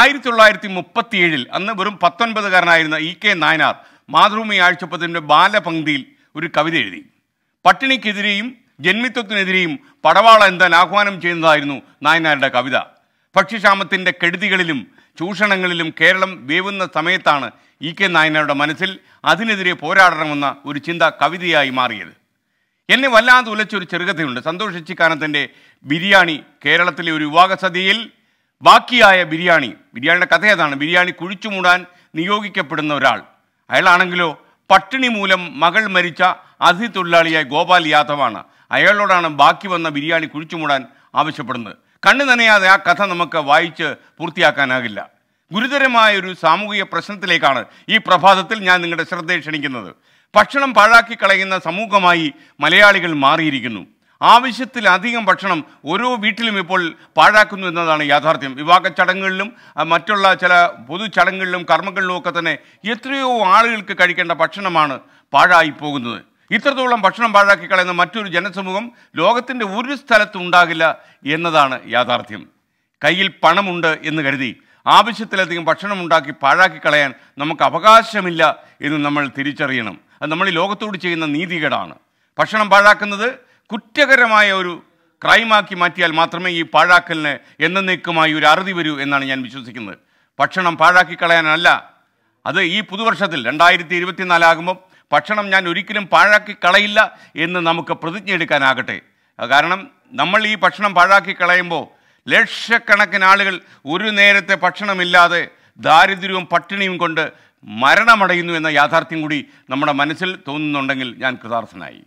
ആയിരത്തി തൊള്ളായിരത്തി ഏഴിൽ അന്ന് വെറും പത്തൊൻപതുകാരനായിരുന്ന ഇ കെ നായനാർ മാതൃഭൂമി ആഴ്ചപ്പത്തിൻ്റെ ബാലപങ്ക്തിയിൽ ഒരു കവിത എഴുതി പട്ടിണിക്കെതിരെയും ജന്മിത്വത്തിനെതിരെയും പടവാള എന്താൻ ആഹ്വാനം ചെയ്യുന്നതായിരുന്നു നായനാരുടെ കവിത ഭക്ഷ്യക്ഷാമത്തിൻ്റെ കെടുതികളിലും ചൂഷണങ്ങളിലും കേരളം വേവുന്ന സമയത്താണ് ഇ കെ നായനാരുടെ മനസ്സിൽ അതിനെതിരെ പോരാടണമെന്ന ഒരു ചിന്ത കവിതയായി മാറിയത് എന്നെ വല്ലാതെ ഉലച്ചൊരു ചെറുകഥയുണ്ട് സന്തോഷിച്ചിക്കാനത്തിൻ്റെ ബിരിയാണി കേരളത്തിലെ ഒരു വിവാഹസതിയിൽ ബാക്കിയായ ബിരിയാണി ബിരിയാണിയുടെ കഥ ഏതാണ് ബിരിയാണി കുഴിച്ചു മൂടാൻ നിയോഗിക്കപ്പെടുന്ന ഒരാൾ അയാളാണെങ്കിലോ പട്ടിണി മൂലം മകൾ മരിച്ച അതിഥി തൊഴിലാളിയായ ഗോപാൽ യാദവാണ് അയാളോടാണ് ബാക്കി വന്ന ബിരിയാണി കുഴിച്ചു മൂടാൻ ആവശ്യപ്പെടുന്നത് കണ്ണു നനയാതെ ആ കഥ നമുക്ക് വായിച്ച് പൂർത്തിയാക്കാനാകില്ല ഗുരുതരമായ ഒരു സാമൂഹിക പ്രശ്നത്തിലേക്കാണ് ഈ പ്രഭാതത്തിൽ ഞാൻ നിങ്ങളുടെ ശ്രദ്ധയെ ക്ഷണിക്കുന്നത് ഭക്ഷണം പാഴാക്കി കളയുന്ന സമൂഹമായി മലയാളികൾ മാറിയിരിക്കുന്നു ആവശ്യത്തിലധികം ഭക്ഷണം ഓരോ വീട്ടിലും ഇപ്പോൾ പാഴാക്കുന്നു എന്നതാണ് യാഥാർത്ഥ്യം വിവാഹ ചടങ്ങുകളിലും മറ്റുള്ള ചില പൊതു ചടങ്ങുകളിലും കർമ്മങ്ങളിലും ഒക്കെ തന്നെ എത്രയോ ആളുകൾക്ക് കഴിക്കേണ്ട ഭക്ഷണമാണ് പാഴായി പോകുന്നത് ഇത്രത്തോളം ഭക്ഷണം പാഴാക്കി കളയുന്ന മറ്റൊരു ജനസമൂഹം ലോകത്തിൻ്റെ ഒരു സ്ഥലത്തും ഉണ്ടാകില്ല എന്നതാണ് യാഥാർത്ഥ്യം കയ്യിൽ പണമുണ്ട് എന്ന് കരുതി ആവശ്യത്തിലധികം ഭക്ഷണം ഉണ്ടാക്കി പാഴാക്കി കളയാൻ നമുക്ക് അവകാശമില്ല എന്ന് നമ്മൾ തിരിച്ചറിയണം അത് നമ്മൾ ഈ ലോകത്തോട് ചെയ്യുന്ന നീതികേടാണ് ഭക്ഷണം പാഴാക്കുന്നത് കുറ്റകരമായ ഒരു ക്രൈമാക്കി മാറ്റിയാൽ മാത്രമേ ഈ പാഴാക്കലിന് എന്നേക്കുമായി ഒരു അറുതി വരൂ എന്നാണ് ഞാൻ വിശ്വസിക്കുന്നത് ഭക്ഷണം പാഴാക്കി കളയാനല്ല അത് ഈ പുതുവർഷത്തിൽ രണ്ടായിരത്തി ഇരുപത്തിനാലാകുമ്പോൾ ഭക്ഷണം ഞാൻ ഒരിക്കലും പാഴാക്കി കളയില്ല എന്ന് നമുക്ക് പ്രതിജ്ഞ എടുക്കാനാകട്ടെ കാരണം നമ്മൾ ഈ ഭക്ഷണം പാഴാക്കി കളയുമ്പോൾ ലക്ഷക്കണക്കിന് ആളുകൾ ഒരു നേരത്തെ ഭക്ഷണമില്ലാതെ ദാരിദ്ര്യവും പട്ടിണിയും കൊണ്ട് മരണമടയുന്നു എന്ന യാഥാർത്ഥ്യം കൂടി നമ്മുടെ മനസ്സിൽ തോന്നുന്നുണ്ടെങ്കിൽ ഞാൻ കൃതാർത്ഥനായി